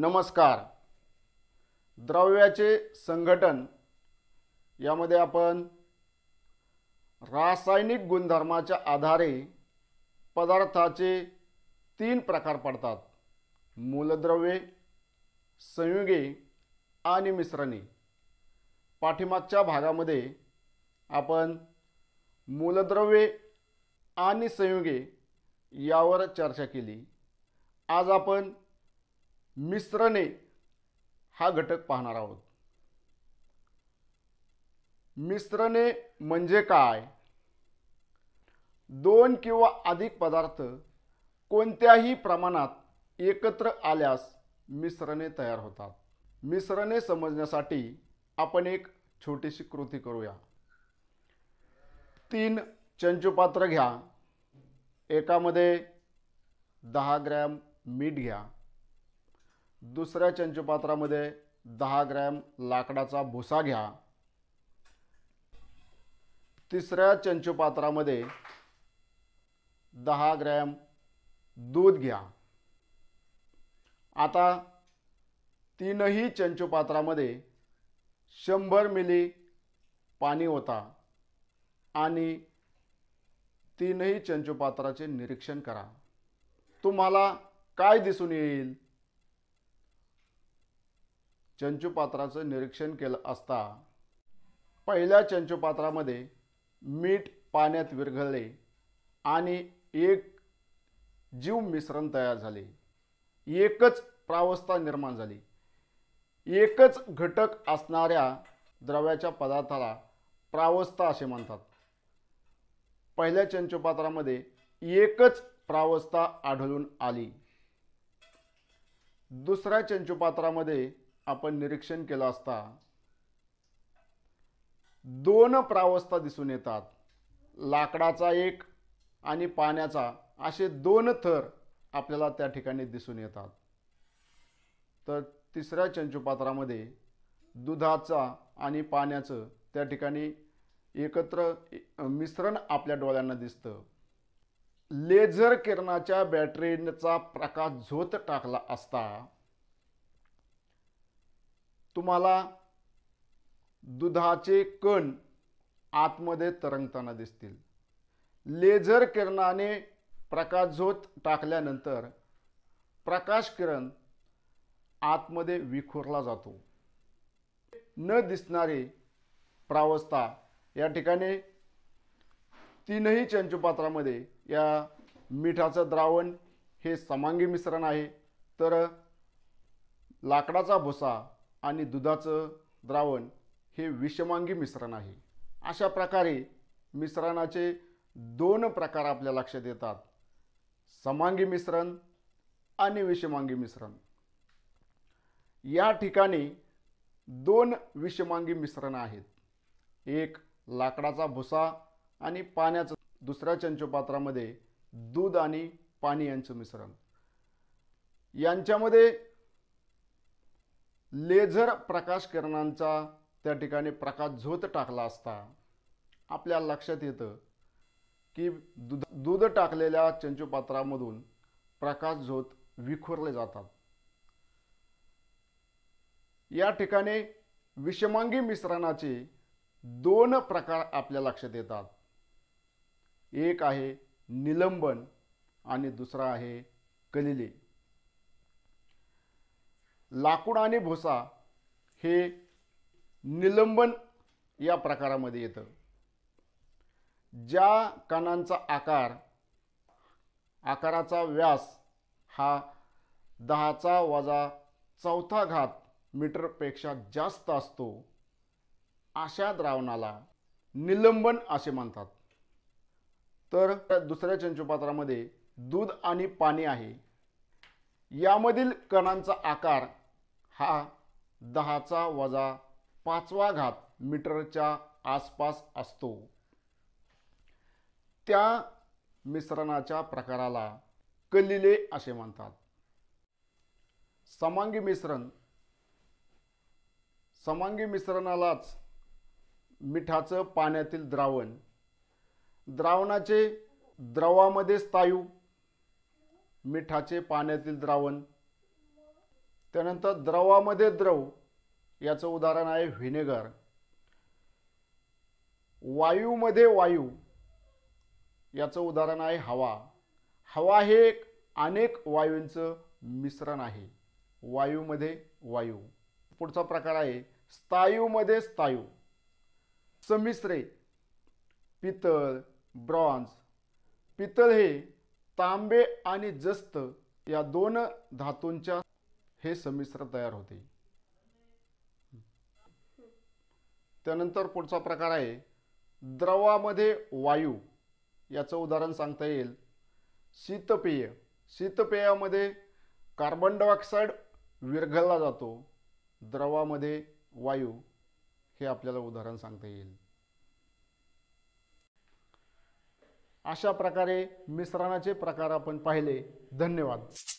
नमस्कार द्रव्याचे संघटन यामध्ये आपण रासायनिक गुणधर्माच्या आधारे पदार्थाचे तीन प्रकार पडतात मूलद्रव्ये संयुगे आणि मिश्रणे पाठीमागच्या भागामध्ये आपण मूलद्रव्ये आणि संयुगे यावर चर्चा केली आज आपण मिश्रणे हा घटक पाहणार आहोत मिश्रणे म्हणजे काय दोन किंवा अधिक पदार्थ कोणत्याही प्रमाणात एकत्र आल्यास मिश्रणे तयार होतात मिश्रणे समजण्यासाठी आपण एक छोटीशी कृती करूया तीन चंचुपात्र घ्या एकामध्ये दहा ग्रॅम मीठ घ्या दुसऱ्या चंचुपात्रामध्ये दहा ग्रॅम लाकडाचा भुसा घ्या तिसऱ्या चंचुपात्रामध्ये दहा ग्रॅम दूध घ्या आता तीनही चंचुपात्रामध्ये शंभर मिली पाणी होता आणि तीनही चंचुपात्राचे निरीक्षण करा तुम्हाला काय दिसून येईल चंचूपात्राचं निरीक्षण केलं असता पहिल्या चंचूपात्रामध्ये मीठ पाण्यात विरघळले आणि एक जीव मिश्रण तयार झाले एकच प्रावस्था निर्माण झाली एकच घटक असणाऱ्या द्रव्याच्या पदार्थाला प्रावस्था असे म्हणतात पहिल्या चंचुपात्रामध्ये एकच प्रावस्था आढळून आली दुसऱ्या चंचुपात्रामध्ये आपण निरीक्षण केलं असता दोन प्रावस्था दिसून येतात लाकडाचा एक आणि पाण्याचा असे दोन थर आपल्याला त्या ठिकाणी दिसून येतात तर तिसऱ्या चंचुपात्रामध्ये दुधाचा आणि पाण्याचं त्या ठिकाणी एकत्र मिश्रण आपल्या डोळ्यांना दिसतं लेझर किरणाच्या बॅटरीचा प्रकाश झोत टाकला असता तुम्हाला दुधाचे कण आतमध्ये तरंगताना दिसतील लेझर किरणाने प्रकाशझोत टाकल्यानंतर प्रकाश किरण आतमध्ये विखुरला जातो न दिसणारी प्रावस्था या ठिकाणी तीनही चंचुपात्रामध्ये या मिठाचं द्रावण हे समांगी मिश्रण आहे तर लाकडाचा भुसा आणि दुधाचं द्रावण हे विषमांगी मिश्रण आहे अशा प्रकारे मिश्रणाचे दोन प्रकार आपल्या लक्षात येतात समांगी मिश्रण आणि विषमांगी मिश्रण या ठिकाणी दोन विषमांगी मिश्रण आहेत एक लाकडाचा भुसा आणि पाण्याचं दुसऱ्या चंचोपात्रामध्ये दूध आणि पाणी यांचं मिश्रण यांच्यामध्ये लेझर प्रकाश किरणांचा त्या ठिकाणी प्रकाश झोत टाकला असता आपल्या लक्षात येतं की दूध दूध टाकलेल्या चंचूपात्रामधून प्रकाश झोत विखुरले जातात या ठिकाणी विषमांगी मिश्रणाचे दोन प्रकार आपल्या लक्षात येतात एक आहे निलंबन आणि दुसरा आहे कलिले लाकूड आणि भुसा हे निलंबन या प्रकारामध्ये येतं ज्या कणांचा आकार आकाराचा व्यास हा दहाचा वजा चौथा घात मीटरपेक्षा जास्त असतो अशा द्रावणाला निलंबन असे म्हणतात तर दुसऱ्या चंचुपात्रामध्ये दूध आणि पाणी आहे यामधील कणांचा आकार हा दहाचा वजा पाचवा घात मीटरच्या आसपास असतो त्या मिश्रणाच्या प्रकाराला कलिले असे म्हणतात समांगी मिश्रण समांगी मिश्रणालाच मिठाचं पाण्यातील द्रावण द्रावणाचे द्रवामध्ये स्थायू मिठाचे पाण्यातील द्रावण त्यानंतर द्रवामध्ये द्रव याचं उदाहरण आहे व्हिनेगर वायूमध्ये वायू याचं उदाहरण आहे हवा हवा हे एक अनेक वायूंचं मिश्रण आहे वायूमध्ये वायू पुढचा प्रकार आहे स्थायूमध्ये स्थायू समिश्रे पितळ ब्रॉन्झ पितळ हे तांबे आणि जस्त या दोन धातूंच्या हे संमिश्र तयार होते त्यानंतर पुढचा प्रकार आहे द्रवामध्ये वायू याचं उदाहरण सांगता येईल शीतपेय शीतपेयामध्ये कार्बन डायऑक्साईड विरघळला जातो द्रवामध्ये वायू हे आपल्याला उदाहरण सांगता येईल अशा प्रकारे मिश्रणाचे प्रकार आपण पाहिले धन्यवाद